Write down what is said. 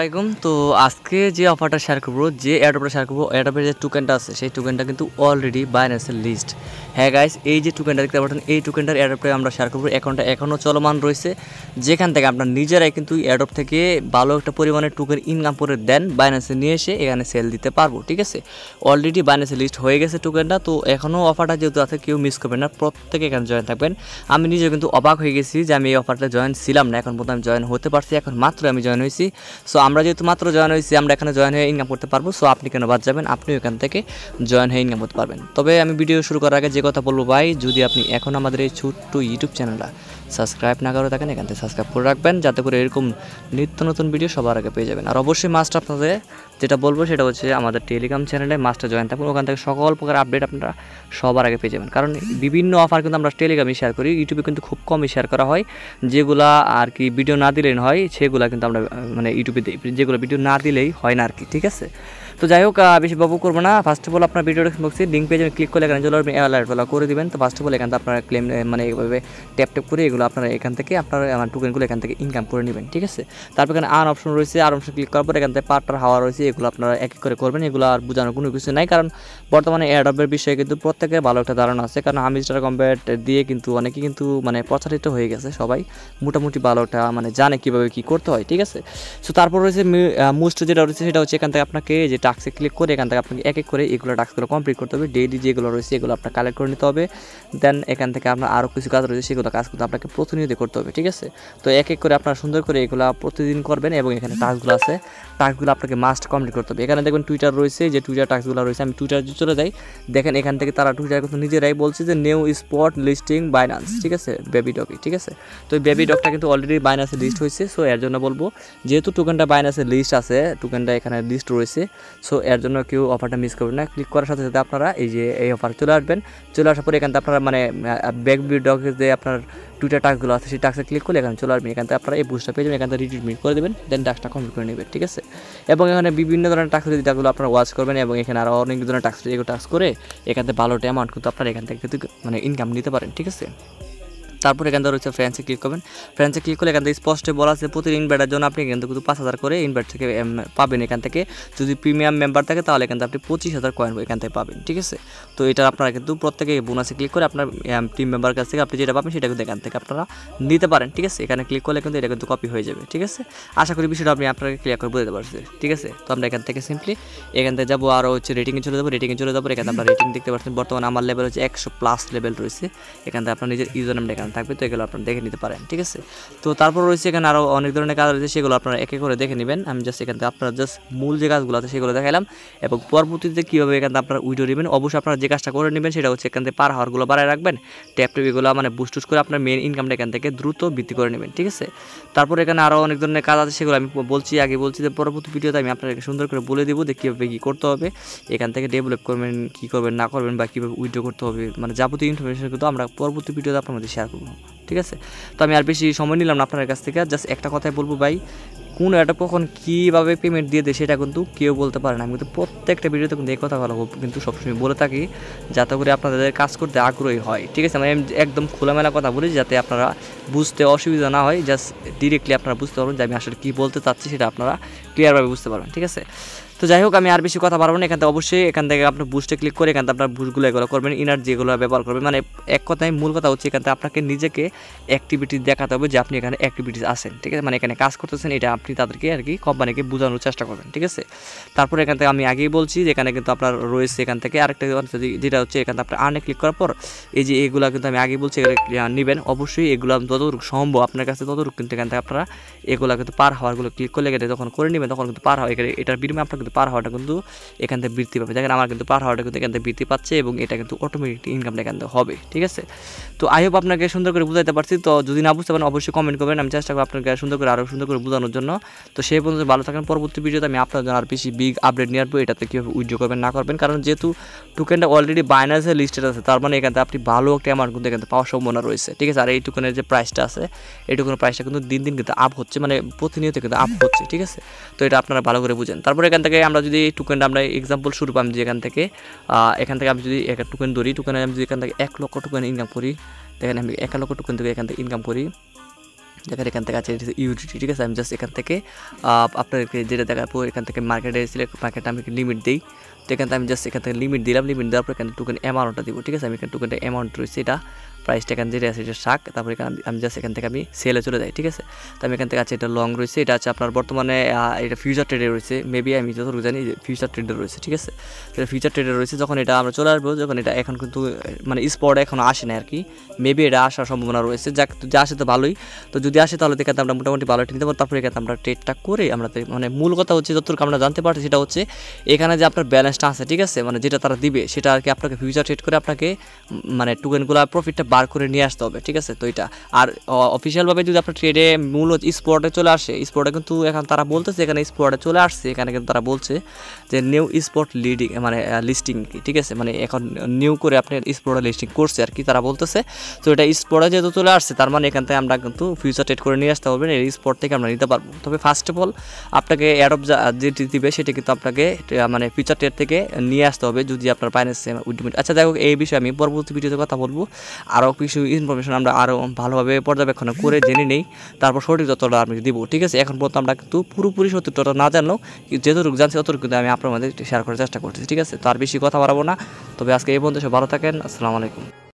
আসসালামাইকুম তো আজকে যে অফারটা শেয়ার করবো যে অ্যাডপটা শেয়ার করবো অ্যাডপের যে টোকেনটা আছে সেই টোকেনটা কিন্তু অলরেডি বাইন্যান্সের লিস্ট হ্যাঁ গাইস এই যে টুকেন্ডার দেখতে পাচ্ছেন এই টোকেনটার অ্যাডপ্টে আমরা শেয়ার করবো অ্যাকাউন্টটা এখনও চলমান রয়েছে যেখান থেকে আপনার নিজেরাই কিন্তু অ্যাডপ থেকে ভালো একটা পরিমাণে টুকের ইনকাম করে দেন বাইন্যান্সে নিয়ে এসে এখানে সেল দিতে পারবো ঠিক আছে অলরেডি বাইন্যান্সে লিস্ট হয়ে গেছে টুকেনটা তো এখনও অফারটা যেহেতু আছে কেউ মিস করবেন না প্রত্যেকে এখানে জয়েন থাকবেন আমি নিজে কিন্তু অবাক হয়ে গেছি যে আমি এই অফারটা জয়েন ছিলাম না এখন পর্যন্ত আমি জয়েন হতে পারছি এখন মাত্র আমি জয়েন হয়েছি সো আমরা যেহেতু মাত্র জয়েন হয়েছি আমরা এখানে জয়েন হয়ে ইনকাম করতে পারবো সো আপনি কেন বাদ যাবেন আপনিও এখান থেকে জয়েন হয়ে ইনকাম করতে পারবেন তবে আমি ভিডিও শুরু করার আগে যে কথা বলবো ভাই যদি আপনি এখন আমাদের এই ছোট্ট ইউটিউব চ্যানেলটা সাবস্ক্রাইব না করে থাকেন এখান থেকে সাবস্ক্রাইব করে রাখবেন যাতে করে এরকম নিত্য নতুন ভিডিও সবার আগে পেয়ে যাবেন আর অবশ্যই মাস্টার আপনাদের যেটা বলবো সেটা হচ্ছে আমাদের টেলিগ্রাম চ্যানেলে মাস্টার জয়েন থাকুন ওখান থেকে সকল প্রকার আপডেট আপনারা সবার আগে পেয়ে যাবেন কারণ বিভিন্ন অফার কিন্তু আমরা টেলিগ্রামে শেয়ার করি ইউটিউবে কিন্তু খুব কমই শেয়ার করা হয় যেগুলা আর কি ভিডিও না দিলেই হয় সেগুলো কিন্তু আমরা মানে ইউটিউবে যেগুলো ভিডিও না দিলেই হয় না আর কি ঠিক আছে তো যাই হোক বেশি বাবু করবো না ফার্স্ট অফ অল আপনার ভিডিও বক্সে লিঙ্ক পেজে ক্লিক করলে এখানে চলে আসবেন করে দেবেন তো ফার্স্ট অফ অল এখানে আপনারা ক্লেম মানে এইভাবে ট্যাপ ট্যাপ করে এগুলো আপনারা এখান থেকে আপনার টোকেনগুলো এখান থেকে ইনকাম করে নেবেন ঠিক আছে তারপর এখানে আর অপশন রয়েছে আর অপশন ক্লিক করার পর এখান থেকে পার্টার হাওয়া রয়েছে এগুলো আপনারা এক এক করে করবেন এগুলো আর বোঝানোর কোনো কিছু নাই কারণ বর্তমানে অ্যাডপের বিষয়ে কিন্তু প্রত্যেকের ভালো একটা ধারণা আছে কারণ আমি স্টার কম্প্যাট দিয়ে কিন্তু অনেকে কিন্তু মানে প্রচারিত হয়ে গেছে সবাই মোটামুটি ভালো একটা মানে জানে কীভাবে কী করতে হয় ঠিক আছে সো তারপর রয়েছে মোস্ট যেটা রয়েছে সেটা হচ্ছে এখান থেকে আপনাকে যেটা ডাক্সে ক্লিক করে এখান থেকে আপনাকে এক এক করে এগুলো ডাক্সগুলো কমপ্লিট করতে হবে ডেইলি যেগুলো রয়েছে এগুলো আপনার কালেক্ট করে নিতে হবে দেন এখান থেকে আপনার আরও কিছু কাজ রয়েছে সেগুলো কাজ করতে আপনাকে প্রতিনিয়ত করতে হবে ঠিক আছে তো এক এক করে আপনার সুন্দর করে এগুলো প্রতিদিন করবেন এবং এখানে টাস্কগুলো আছে টাস্কগুলো আপনাকে মাস্ট কমপ্লিট করতে হবে এখানে দেখবেন টুইটার রয়েছে যে টুইটার টাস্কগুলো রয়েছে আমি টুইটার চলে যাই দেখেন এখান থেকে তারা টুইটার কিন্তু নিজেরাই বলছে যে নিউ স্পট লিস্টিং বাইনান্স ঠিক আছে বেবি ডকি ঠিক আছে তো বেবি ডগটা কিন্তু অলরেডি বাইনান্সে লিস্ট হয়েছে সো এর জন্য বলবো যেহেতু টোকেনটা বাইনান্সের লিস্ট আছে টোকেনটা এখানে লিস্ট রয়েছে সো এর জন্য কেউ অফারটা মিস করবেন না ক্লিক করার সাথে সাথে আপনারা এই যে এই অফার চলে আসবেন চলে আসার পরে এখান থেকে আপনারা মানে ব্যাক বি ডকের যে আপনার টুইটার টাক্সগুলো আছে সেই টাস্কে ক্লিক করলে এখানে চলে আসবেন এখান থেকে আপনারা এই বুস্টটা পেয়ে যাবেন এখান থেকে রিট্রিটমেন্ট করে দেবেন দেন টাস্কটা কমপ্লিট করে নেবেন ঠিক আছে এবং এখানে বিভিন্ন ধরনের টাক্স যদি টাকাগুলো আপনারা ওয়াচ করবেন এবং এখানে আরও অনেক ধরনের টাস্ক টাস্ক করে এখান থেকে ভালোটা অ্যামাউন্ট কিন্তু আপনারা এখান থেকে কিন্তু মানে ইনকাম নিতে পারেন ঠিক আছে তারপর এখান থেকে রয়েছে ফ্রেন্সে ক্লিক করবেন ফ্রেন্সে ক্লিক করলে এখান থেকে স্পষ্ট বলা আছে প্রতি ইনভার্টার জন্য আপনি এখান থেকে পাঁচ হাজার করে ইনভার্ট থেকে পাবেন এখান থেকে যদি প্রিমিয়াম মেম্বার থাকে তাহলে এখান থেকে আপনি পঁচিশ হাজার কয়েন এখান থেকে পাবেন ঠিক আছে তো এটা আপনারা কিন্তু প্রত্যেকে বোনাসে ক্লিক করে আপনার টিম মেম্বার কাছ থেকে আপনি যেটা পাবেন সেটা কিন্তু এখান থেকে আপনারা নিতে পারেন ঠিক আছে এখানে ক্লিক করলে কিন্তু এটা কিন্তু কপি হয়ে যাবে ঠিক আছে আশা করি বিষয়টা আপনি আপনাকে ক্লিয়ার করে বুঝতে পারছেন ঠিক আছে তো আমরা এখান থেকে সিম্পলি এখান থেকে যাবো আরও হচ্ছে রেটিংয়ে চলে যাবো রেটিংয়ে চলে যাবো এখানে আপনার রেটিং দেখতে পাচ্ছেন বর্তমানে আমার লেভেল হচ্ছে একশো প্লাস লেভেল রয়েছে এখান থেকে আপনার নিজের ইউজার নামটা চ্যানেল থাকবে তো এগুলো আপনারা দেখে নিতে পারেন ঠিক আছে তো তারপর রয়েছে এখানে আরও অনেক ধরনের কাজ রয়েছে সেগুলো আপনারা একে করে দেখে নেবেন আমি জাস্ট এখান থেকে আপনারা জাস্ট মূল যে কাজগুলো আছে সেগুলো দেখালাম এবং পরবর্তীতে কীভাবে এখান থেকে আপনারা উইডো নেবেন অবশ্যই আপনারা যে কাজটা করে নেবেন সেটা হচ্ছে এখান থেকে পার হাওয়ারগুলো বাড়ায় রাখবেন ট্যাপ এগুলো মানে বুস্টুস করে আপনার মেন ইনকামটা এখান থেকে দ্রুত বৃদ্ধি করে নেবেন ঠিক আছে তারপর এখানে আরও অনেক ধরনের কাজ আছে সেগুলো আমি বলছি আগে বলছি যে পরবর্তী ভিডিওতে আমি আপনাদেরকে সুন্দর করে বলে দেবো যে কীভাবে কী করতে হবে এখান থেকে ডেভেলপ করবেন কী করবেন না করবেন বা কীভাবে উইড্রো করতে হবে মানে যাবতীয় ইনফরমেশন কিন্তু আমরা পরবর্তী ভিডিওতে আপনার মধ্যে শেয়ার ঠিক আছে তো আমি আর বেশি সময় নিলাম না আপনার কাছ থেকে জাস্ট একটা কথাই বলবো ভাই কোন অ্যাডা কখন কীভাবে পেমেন্ট দিয়ে দেয় সেটা কিন্তু কেউ বলতে পারে না আমি কিন্তু প্রত্যেকটা ভিডিওতে কিন্তু এই কথা বলা কিন্তু সবসময় বলে থাকি যাতে করে আপনাদের কাজ করতে আগ্রহী হয় ঠিক আছে মানে একদম খোলামেলা কথা বলি যাতে আপনারা বুঝতে অসুবিধা না হয় জাস্ট ডিরেক্টলি আপনারা বুঝতে পারবেন যে আমি আসলে কী বলতে চাচ্ছি সেটা আপনারা ক্লিয়ারভাবে বুঝতে পারবেন ঠিক আছে তো যাই হোক আমি আর বেশি কথা পারবো না এখান থেকে অবশ্যই এখান থেকে আপনার বুস্টে ক্লিক করে এখান থেকে আপনার বুস্টগুলো এগুলো করবেন এনার্জি এগুলো ব্যবহার করবেন মানে এক কথায় মূল কথা হচ্ছে এখান থেকে আপনাকে নিজেকে অ্যাক্টিভিটি দেখাতে হবে যে আপনি এখানে অ্যাক্টিভিটিস আছেন ঠিক আছে মানে এখানে কাজ করতেছেন এটা আপনি তাদেরকে আর কি কোম্পানিকে বোঝানোর চেষ্টা করবেন ঠিক আছে তারপর এখান থেকে আমি আগেই বলছি যে এখানে কিন্তু আপনার রয়েছে এখান থেকে আরেকটা যেটা হচ্ছে এখান থেকে আপনার আর্নে ক্লিক করার পর এই যে এগুলো কিন্তু আমি আগেই বলছি নেবেন অবশ্যই এগুলো যতটুকু সম্ভব আপনার কাছে ততটুকু কিন্তু এখান থেকে আপনারা এগুলো কিন্তু পার হওয়ারগুলো ক্লিক করলে এখানে যখন করে নেবেন তখন কিন্তু পার হয় এটার বিনিময়ে আপনার কিন্তু পার হওয়াটা কিন্তু এখান থেকে বৃদ্ধি পাবে দেখেন আমার কিন্তু পার হওয়াটা কিন্তু এখান থেকে বৃদ্ধি পাচ্ছে এবং এটা কিন্তু অটোমেটিক ইনকামটা এখান থেকে হবে ঠিক আছে তো আই হোপ আপনাকে সুন্দর করে বুঝাতে পারছি তো যদি না বুঝতে পারেন অবশ্যই কমেন্ট করবেন আমি চেষ্টা করবো আপনাকে সুন্দর করে আরও সুন্দর করে বোঝানোর জন্য তো সেই পর্যন্ত ভালো থাকেন পরবর্তী ভিডিওতে আমি আপনার জন্য আর বেশি বিগ আপডেট নিয়ে আসবো এটাতে কীভাবে উইথড্র করবেন না করবেন কারণ যেহেতু টোকেনটা অলরেডি বাইনান্সের লিস্টেড আছে তার মানে এখান থেকে আপনি ভালো একটা অ্যামাউন্ট কিন্তু এখানে পাওয়ার সম্ভাবনা রয়েছে ঠিক আছে আর এই টোকেনের যে প্রাইসটা আছে এই টোকেনের প্রাইসটা কিন্তু দিন দিন কিন্তু আপ হচ্ছে মানে প্রতিনিয়ত কিন্তু আপ হচ্ছে ঠিক আছে তো এটা আপনারা ভালো করে বুঝেন তারপরে এখান থেকে থেকে আমরা যদি টোকেনটা আমরা এক্সাম্পল শুরু পাম যে এখান থেকে এখান থেকে আমি যদি এক টোকেন ধরি টোকেনে আমি যদি এখান থেকে এক লক্ষ টোকেন ইনকাম করি দেখেন আমি এক লক্ষ টোকেন থেকে এখান থেকে ইনকাম করি দেখেন এখান থেকে আছে ইউডিটি ঠিক আছে আমি জাস্ট এখান থেকে আপনাদেরকে যেটা দেখাবো এখান থেকে মার্কেটে সিলেক্ট মার্কেটে আমি লিমিট দিই তো এখানে আমি জাস্ট এখান থেকে লিমিট দিলাম লিমিট দেওয়ার পর এখানে টোকেন অ্যামাউন্টটা দিব ঠিক আছে আমি এখানে টোকেনটা অ্যামাউন্ট রয়েছে এটা প্রাইসটা এখানে যেটা আছে এটা শাক তারপরে এখানে আমি জাস্ট এখান থেকে আমি সেলে চলে যাই ঠিক আছে তো আমি এখান থেকে আছে এটা লং রয়েছে এটা আছে আপনার বর্তমানে এটা ফিউচার ট্রেডে রয়েছে মেবি আমি যতটুকু জানি ফিউচার ট্রেডে রয়েছে ঠিক আছে এটা ফিউচার ট্রেডে রয়েছে যখন এটা আমরা চলে আসবো যখন এটা এখন কিন্তু মানে স্পট এখন আসে না আর কি মেবি এটা আসার সম্ভাবনা রয়েছে যাক যদি আসে তো ভালোই তো যদি আসে তাহলে এখানে আমরা মোটামুটি ভালো ট্রেড নিতে পারবো তারপরে এখানে আমরা ট্রেডটা করে আমরা মানে মূল কথা হচ্ছে যতটুকু আমরা জানতে পারছি সেটা হচ্ছে এখানে যে আপনার ব্যালেন্স ব্যালেন্সটা আছে ঠিক আছে মানে যেটা তারা দিবে সেটা আর কি আপনাকে ফিউচার ট্রেড করে আপনাকে মানে টুকেনগুলো প্রফিটটা বার করে নিয়ে আসতে হবে ঠিক আছে তো এটা আর অফিসিয়ালভাবে যদি আপনার ট্রেডে মূল স্পোর্টে চলে আসে স্পোর্টে কিন্তু এখন তারা বলতেছে এখানে স্পোর্টে চলে আসছে এখানে কিন্তু তারা বলছে যে নিউ স্পোর্ট লিডিং মানে লিস্টিং ঠিক আছে মানে এখন নিউ করে আপনি স্পোর্টে লিস্টিং করছে আর কি তারা বলতেছে তো এটা স্পোর্টে যেহেতু চলে আসছে তার মানে এখান থেকে আমরা কিন্তু ফিউচার ট্রেড করে নিয়ে আসতে হবে এই স্পোর্ট থেকে আমরা নিতে পারবো তবে ফার্স্ট অফ অল আপনাকে অ্যাডপ যেটি দিবে সেটা কিন্তু আপনাকে মানে ফিউচার ট্রেড থেকে থেকে নিয়ে আসতে হবে যদি আপনার পাইন্যান্স উইডমিট আচ্ছা দেখো এই বিষয়ে আমি পরবর্তী ভিডিওতে কথা বলবো আরও কিছু ইনফরমেশন আমরা আরও ভালোভাবে পর্যবেক্ষণ করে জেনে নেই তারপর সঠিক তথ্যটা আমি দিব ঠিক আছে এখন পর্যন্ত আমরা কিন্তু পুরোপুরি সত্যটা না জানলেও যেতটুকু জানছি অতটুকু কিন্তু আমি আপনার মধ্যে শেয়ার করার চেষ্টা করছি ঠিক আছে তার বেশি কথা বাড়াবো না তবে আজকে এই পর্যন্ত সব ভালো থাকেন আসসালামু আলাইকুম